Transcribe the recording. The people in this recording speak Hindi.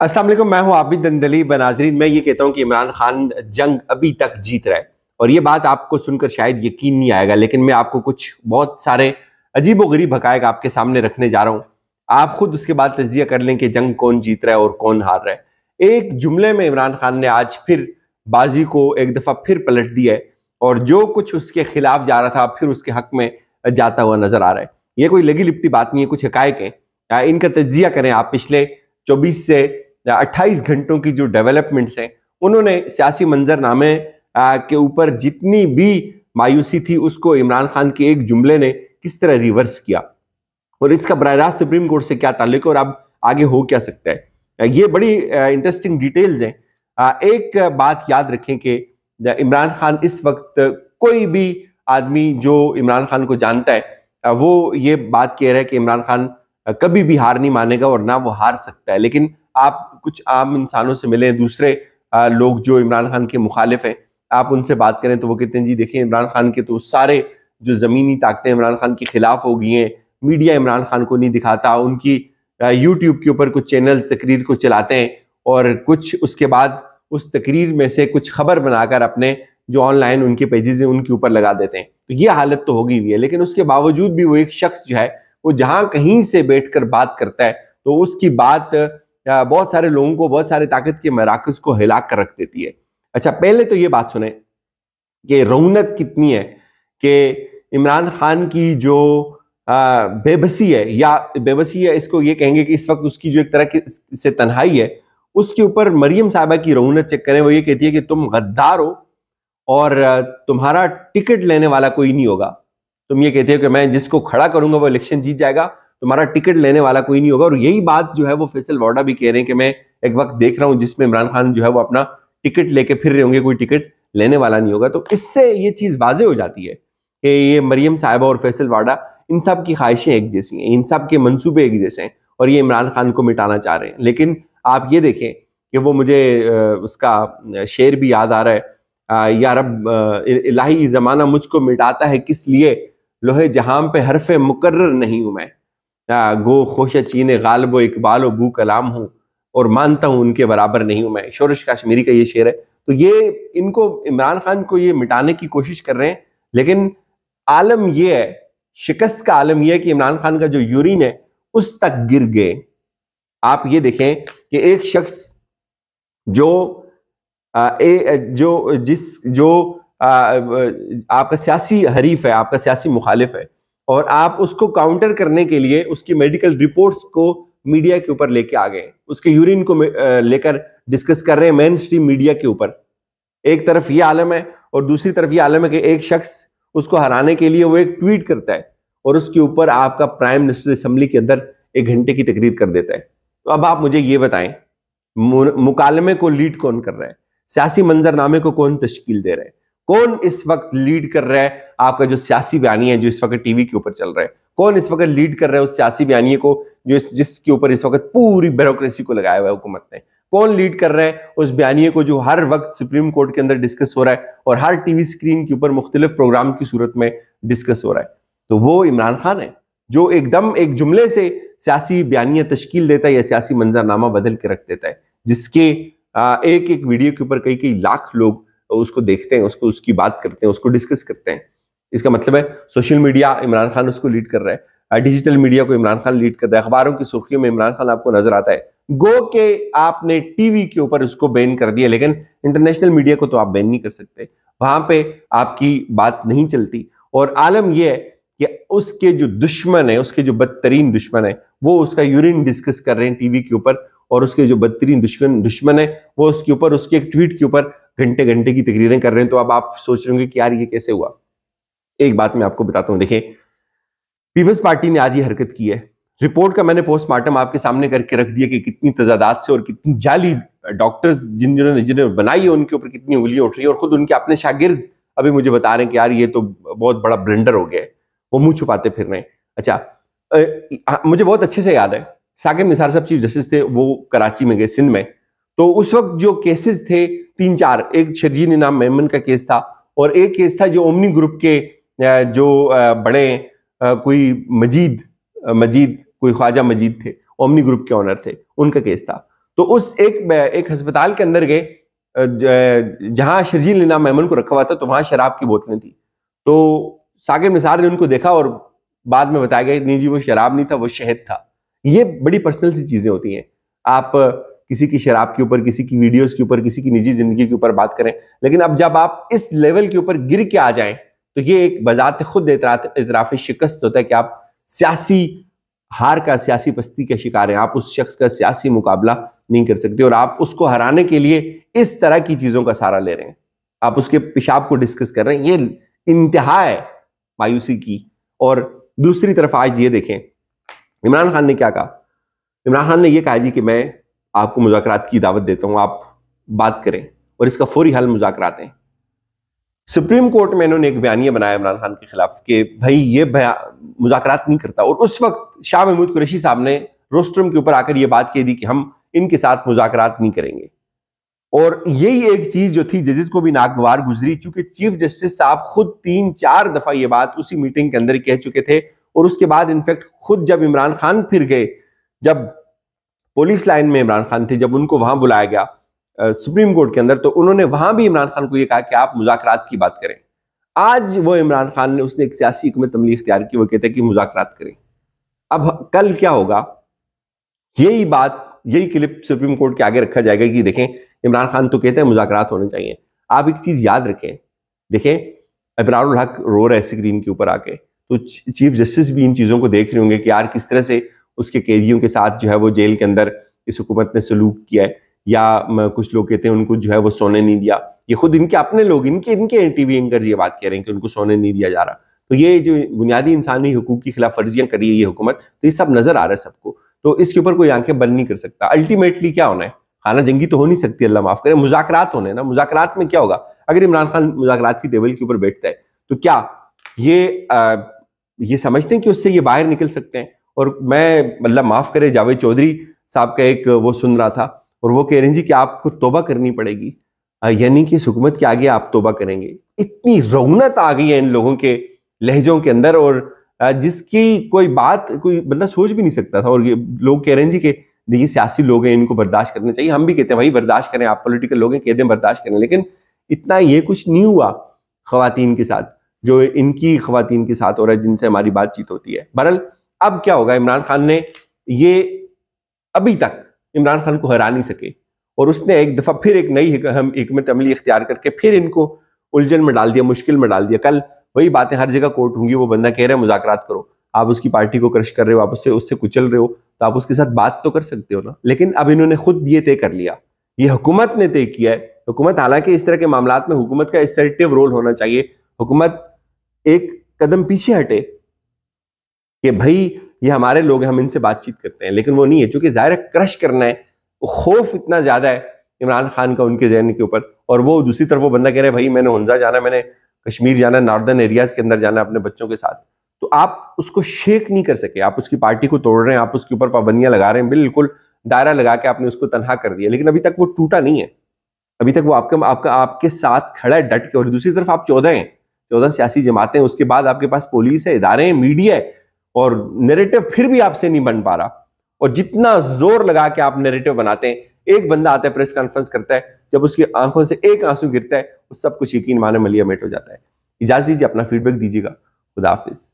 असल मैं हूं आबिद दंदली बनाजरीन मैं ये कहता हूं कि इमरान खान जंग अभी तक जीत रहा है और ये बात आपको सुनकर शायद यकीन नहीं आएगा लेकिन मैं आपको कुछ बहुत सारे अजीब गरीब हकायक आपके सामने रखने जा रहा हूँ आप खुद उसके बाद तजिया कर लें कि जंग कौन जीत रहा है और कौन हार रहा है एक जुमले में इमरान खान ने आज फिर बाजी को एक दफ़ा फिर पलट दिया है और जो कुछ उसके खिलाफ जा रहा था फिर उसके हक में जाता हुआ नजर आ रहा है ये कोई लगी लिपटी बात नहीं है कुछ हकायक है इनका तजिया करें आप पिछले चौबीस से या अट्ठाईस घंटों की जो डेवलपमेंट्स हैं उन्होंने सियासी मंजरनामे के ऊपर जितनी भी मायूसी थी उसको इमरान खान के एक जुमले ने किस तरह रिवर्स किया और इसका बर रास्त सुप्रीम कोर्ट से क्या ताल्लुक है और अब आगे हो क्या सकता है ये बड़ी इंटरेस्टिंग डिटेल्स हैं एक बात याद रखें कि इमरान खान इस वक्त कोई भी आदमी जो इमरान खान को जानता है वो ये बात कह रहा है कि इमरान खान कभी भी हार नहीं मानेगा और ना वो हार सकता है लेकिन आप कुछ आम इंसानों से मिले दूसरे लोग जो इमरान खान के मुखालिफ हैं आप उनसे बात करें तो वो कहते हैं जी देखें इमरान खान के तो सारे जो ज़मीनी ताकतें इमरान खान के ख़िलाफ़ हो गई हैं मीडिया इमरान खान को नहीं दिखाता उनकी यूट्यूब के ऊपर कुछ चैनल तकरीर को चलाते हैं और कुछ उसके बाद उस तकरीर में से कुछ खबर बनाकर अपने जो ऑनलाइन उनके पेजेज हैं उनके ऊपर लगा देते हैं तो ये हालत तो होगी हुई है लेकिन उसके बावजूद भी वो एक शख्स जो है वो जहाँ कहीं से बैठ कर बात करता है तो उसकी बात बहुत सारे लोगों को बहुत सारे ताकत के मराकज को हिला कर रख देती है अच्छा पहले तो ये बात सुने कि रौनक कितनी है कि इमरान खान की जो बेबसी है या बेबसी है इसको ये कहेंगे कि इस वक्त उसकी जो एक तरह की से तन्हाई है उसके ऊपर मरियम साहबा की रौनक चेक करें वो ये कहती है कि तुम गद्दार हो और तुम्हारा टिकट लेने वाला कोई नहीं होगा तुम ये कहते हो कि मैं जिसको खड़ा करूंगा वो इलेक्शन जीत जाएगा तुम्हारा टिकट लेने वाला कोई नहीं होगा और यही बात जो है वो फैसल वाडा भी कह रहे हैं कि मैं एक वक्त देख रहा हूं जिसमें इमरान खान जो है वो अपना टिकट लेके फिर रहे होंगे कोई टिकट लेने वाला नहीं होगा तो इससे ये चीज वाजे हो जाती है कि ये मरियम साहिबा और फैसल वाडा इन सब की ख्वाहिशें एक जैसी हैं इन सब के मनसूबे एक जैसे हैं और ये इमरान खान को मिटाना चाह रहे हैं लेकिन आप ये देखें कि वो मुझे उसका शेर भी याद आ रहा है या रब इलाही ज़माना मुझको मिटाता है किस लिए लोहे जहां पे हरफ मुकर्र नहीं हूं मैं ગા ગો ખુશચીને ગાલબ ઇકબાલ ઓ બૂ કલામ હું ઓર માનતા હું ઉનકે બરાબર નહીં હું મેં શૌરશ કાશ્મીરી કા યે શેર હે તો યે ઇનકો इमरान खान કો યે મિટાને કી કોશિશ કર રહે હે લેકિન આલમ યે હે શિકસ્ત કા આલમ યે હે કે इमरान खान કા જો યુરીન હે ઉસ તક ગિર ગય આપ યે દેખે કે એક શખ્સ જો એ જો જિસ જો આપકા સાયાસી હરીફ હે આપકા સાયાસી મુખાલિફ હે और आप उसको काउंटर करने के लिए उसकी मेडिकल रिपोर्ट्स को मीडिया के ऊपर लेके आ गए उसके यूरिन को लेकर डिस्कस कर रहे हैं मेन स्ट्रीम मीडिया के ऊपर एक तरफ ये आलम है और दूसरी तरफ ये आलम है कि एक शख्स उसको हराने के लिए वो एक ट्वीट करता है और उसके ऊपर आपका प्राइम मिनिस्टर असम्बली के अंदर एक घंटे की तकरीर कर देता है तो अब आप मुझे ये बताएं मुकालमे को लीड कौन कर रहा है सियासी मंजरनामे को कौन तश्कील दे रहा है कौन इस वक्त लीड कर रहा है आपका जो सियासी बयानी है जो इस वक्त टीवी के ऊपर चल रहा है कौन इस वक्त लीड कर रहा है उस सियासी बयानी को जो इस जिसके ऊपर इस वक्त पूरी ब्यूरोक्रेसी को लगाया हुआ है हुकूमत ने कौन लीड कर रहा है उस बयानी को जो हर वक्त सुप्रीम कोर्ट के अंदर डिस्कस हो रहा है और हर टीवी स्क्रीन के ऊपर मुख्तलिफ प्रोग्राम की सूरत में डिस्कस हो रहा है तो वो इमरान खान है जो एकदम एक जुमले से सियासी बयानियां तश्कील देता है या सियासी मंजरनामा बदल के रख देता है जिसके एक एक वीडियो के ऊपर कई कई लाख लोग उसको देखते हैं उसको उसकी बात करते हैं उसको डिस्कस करते हैं इसका मतलब है सोशल मीडिया इमरान खान उसको लीड कर रहा है डिजिटल मीडिया को इमरान खान लीड कर रहा है अखबारों की सुर्खियों में इमरान खान आपको नजर आता है गो के आपने टीवी के ऊपर उसको बैन कर दिया लेकिन इंटरनेशनल मीडिया को तो आप बैन नहीं कर सकते वहां पे आपकी बात नहीं चलती और आलम यह है कि उसके जो दुश्मन है उसके जो बदतरीन दुश्मन है वो उसका यूरिन डिस्कस कर रहे हैं टीवी के ऊपर और उसके जो बदतरीन दुश्मन दुश्मन है वो उसके ऊपर उसके एक ट्वीट के ऊपर घंटे घंटे की तकरीरें कर रहे हैं तो अब आप सोच रहे होंगे कि यार ये कैसे हुआ एक बात मैं आपको बताता हूँ देखें पीपल्स पार्टी ने आज ये हरकत की है रिपोर्ट का मैंने पोस्टमार्टम आपके सामने करके रख दिया कि कितनी तजादात से और कितनी जाली डॉक्टर्स जिन जिन्होंने जिन्होंने बनाई है उनके ऊपर कितनी उंगलियां उठ रही है और खुद उनके अपने शागिर्द अभी मुझे बता रहे हैं कि यार ये तो बहुत बड़ा ब्लेंडर हो गया है वो मुंह छुपाते फिर रहे हैं अच्छा आ, मुझे बहुत अच्छे से याद है साकिब निसार साहब चीफ जस्टिस थे वो कराची में गए सिंध में तो उस वक्त जो केसेस थे तीन चार एक शर्जी नाम मेमन का केस था और एक केस था जो ओमनी ग्रुप के जो बड़े कोई मजीद मजीद कोई ख्वाजा मजीद थे ओमनी ग्रुप के ऑनर थे उनका केस था तो उस एक एक अस्पताल के अंदर गए जहां शर्जी निनाम मेमन को रखा हुआ था तो वहां शराब की बोतलें थी तो सागर निसार ने उनको देखा और बाद में बताया गया नहीं जी वो शराब नहीं था वो शहद था ये बड़ी पर्सनल सी चीजें होती हैं आप किसी की शराब के ऊपर किसी की वीडियोस के ऊपर किसी की निजी जिंदगी के ऊपर बात करें लेकिन अब जब आप इस लेवल के ऊपर गिर के आ जाएं तो ये एक बजात खुद इतराफ शिकस्त होता है कि आप सियासी हार का सियासी पस्ती का शिकार हैं आप उस शख्स का सियासी मुकाबला नहीं कर सकते और आप उसको हराने के लिए इस तरह की चीज़ों का सहारा ले रहे हैं आप उसके पेशाब को डिस्कस कर रहे हैं ये इंतहा है मायूसी की और दूसरी तरफ आज ये देखें इमरान खान ने क्या कहा इमरान खान ने यह कहा जी कि मैं आपको मुजाकरात की दावत देता हूं आप बात करें और इसका फौरी हल मुजाकर हैं सुप्रीम कोर्ट में इन्होंने एक बयानिया बनाया इमरान खान के खिलाफ कि भाई ये मुजाकरात नहीं करता और उस वक्त शाह महमूद कुरैशी साहब ने रोस्ट्रम के ऊपर आकर ये बात कह दी कि हम इनके साथ मुजाकरात नहीं करेंगे और यही एक चीज जो थी जजेस को भी नागवार गुजरी चूंकि चीफ जस्टिस साहब खुद तीन चार दफा ये बात उसी मीटिंग के अंदर कह चुके थे और उसके बाद इनफैक्ट खुद जब इमरान खान फिर गए जब पुलिस लाइन में इमरान खान थे जब उनको वहां बुलाया गया सुप्रीम कोर्ट के अंदर तो उन्होंने वहां भी इमरान खान को यह कहा कि आप मुजाकर की बात करें आज वो इमरान खान ने उसने एक सियासी हुकूमत तमली इख्तियार की वो कहते हैं कि मुजाकर करें अब कल क्या होगा यही बात यही क्लिप सुप्रीम कोर्ट के आगे रखा जाएगा कि देखें इमरान खान तो कहते हैं मुजाकर होने चाहिए आप एक चीज याद रखें देखें इबरारुल हक रो रहे स्क्रीन के ऊपर आके तो चीफ जस्टिस भी इन चीजों को देख रहे होंगे कि यार किस तरह से उसके कैदियों के साथ जो है वो जेल के अंदर इस हुकूमत ने सलूक किया है या कुछ लोग कहते हैं उनको जो है वो सोने नहीं दिया ये खुद इनके अपने लोग इनके इनके टी वी एंकर ये बात कह रहे हैं कि उनको सोने नहीं दिया जा रहा तो ये जो बुनियादी इंसानी हकूक की खिलाफ वर्जियाँ करी है ये हुकूमत तो ये सब नज़र आ रहा है सबको तो इसके ऊपर कोई आंखें बंद नहीं कर सकता अल्टीमेटली क्या होना है खाना जंगी तो हो नहीं सकती अल्लाह माफ़ करे मुजाकरात होने ना मुजाकरात में क्या होगा अगर इमरान खान मुजाकरात की टेबल के ऊपर बैठता है तो क्या ये आ, ये समझते हैं कि उससे ये बाहर निकल सकते हैं और मैं मतलब माफ़ करे जावेद चौधरी साहब का एक वो सुन रहा था और वो कह रहे हैं जी कि आपको तोबा करनी पड़ेगी यानी कि इस हुकूमत के आगे आप तोबा करेंगे इतनी रौनत आ गई है इन लोगों के लहजों के अंदर और जिसकी कोई बात कोई मतलब सोच भी नहीं सकता था और ये लोग कह रहे हैं जी कि देखिए सियासी लोग हैं इनको बर्दाश्त करना चाहिए हम भी कहते हैं भाई बर्दाश्त करें आप पॉलिटिकल लोग हैं कहते हैं बर्दाश्त करें लेकिन इतना ये कुछ नहीं हुआ खुवान के साथ जो इनकी खुवान के साथ हो रहा है जिनसे हमारी बातचीत होती है बहरल अब क्या होगा इमरान खान ने ये अभी तक इमरान खान को हरा नहीं सके और उसने एक दफा फिर एक नई हम हमत अमली इख्तियार करके फिर इनको उलझन में डाल दिया मुश्किल में डाल दिया कल वही बातें हर जगह कोर्ट होंगी वो बंदा कह रहे हैं मुजाकरात करो आप उसकी पार्टी को क्रश कर रहे हो आप उससे उससे कुचल रहे हो तो आप उसके साथ बात तो कर सकते हो ना लेकिन अब इन्होंने खुद ये तय कर लिया ये हुकूमत ने तय किया है हुकूमत हालांकि इस तरह के मामला में हुकूमत का रोल होना चाहिए हुकूमत एक कदम पीछे हटे कि भाई ये हमारे लोग हैं हम इनसे बातचीत करते हैं लेकिन वो नहीं है चूंकि ज़ाहिर क्रश करना है वो तो खौफ इतना ज़्यादा है इमरान खान का उनके जहन के ऊपर और वो दूसरी तरफ वो बंदा कह रहे हैं भाई मैंने हंजा जाना मैंने कश्मीर जाना नॉर्दर्न एरियाज के अंदर जाना अपने बच्चों के साथ तो आप उसको शेक नहीं कर सके आप उसकी पार्टी को तोड़ रहे हैं आप उसके ऊपर पाबंदियां लगा रहे हैं बिल्कुल दायरा लगा के आपने उसको तनहा कर दिया लेकिन अभी तक वो टूटा नहीं है अभी तक वो आपके आपका आपके साथ खड़ा है डट के और दूसरी तरफ आप चौदह हैं चौदह सियासी जमातें उसके बाद आपके पास पुलिस है इदारे हैं मीडिया है और नेरेटिव फिर भी आपसे नहीं बन पा रहा और जितना जोर लगा के आप नेरेटिव बनाते हैं एक बंदा आता है प्रेस कॉन्फ्रेंस करता है जब उसकी आंखों से एक आंसू गिरता है उस सब कुछ यकीन माने मलिया मेट हो जाता है इजाजत दीजिए अपना फीडबैक दीजिएगा खुदाफिज